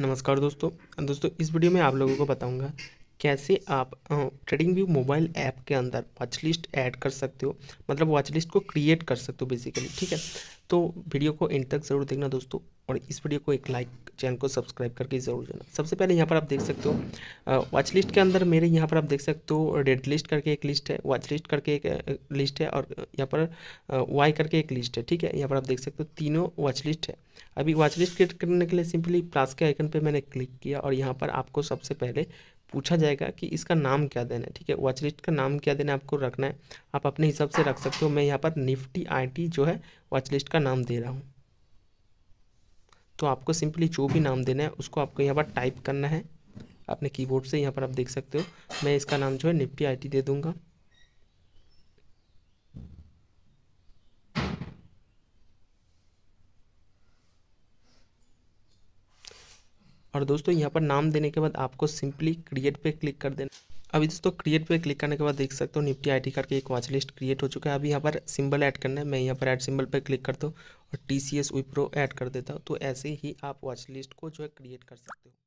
नमस्कार दोस्तों दोस्तों इस वीडियो में आप लोगों को बताऊंगा कैसे आप ट्रेडिंग व्यू मोबाइल ऐप के अंदर वॉच लिस्ट ऐड कर सकते हो मतलब वॉच लिस्ट को क्रिएट कर सकते हो बेसिकली ठीक है तो वीडियो को एंड तक ज़रूर देखना दोस्तों और इस वीडियो को एक लाइक चैनल को सब्सक्राइब करके ज़रूर जाना सबसे पहले यहाँ पर आप देख सकते हो वॉच लिस्ट के अंदर मेरे यहाँ पर आप देख सकते हो रेड लिस्ट करके एक लिस्ट है वॉच लिस्ट करके एक लिस्ट है और यहाँ पर वाई करके एक लिस्ट है ठीक है यहाँ पर आप देख सकते हो तीनों वॉच लिस्ट है अभी वॉच लिस्ट क्रिएट करने के लिए सिंपली प्लास के आइकन पे मैंने क्लिक किया और यहाँ पर आपको सबसे पहले पूछा जाएगा कि इसका नाम क्या देना है ठीक है वॉच लिस्ट का नाम क्या देना है आपको रखना है आप अपने हिसाब से रख सकते हो मैं यहाँ पर निफ्टी आई जो है वॉच लिस्ट का नाम दे रहा हूँ तो आपको सिंपली जो भी नाम देना है उसको आपको यहाँ पर टाइप करना है अपने कीबोर्ड से यहाँ पर आप देख सकते हो मैं इसका नाम जो है निफ्टी आई दे दूँगा और दोस्तों यहाँ पर नाम देने के बाद आपको सिंपली क्रिएट पे क्लिक कर देना अभी दोस्तों क्रिएट पे क्लिक करने के बाद देख सकते हो निफ्टी आईटी कार्ड की एक वॉच लिस्ट क्रिएट हो चुका है अभी यहाँ पर सिंबल ऐड करना है मैं यहाँ पर ऐड सिंबल पे क्लिक करता हूँ और T C S Wipro add कर देता हूँ तो ऐसे ही आप वॉच लिस्ट को जो है क्रिएट कर सकते हो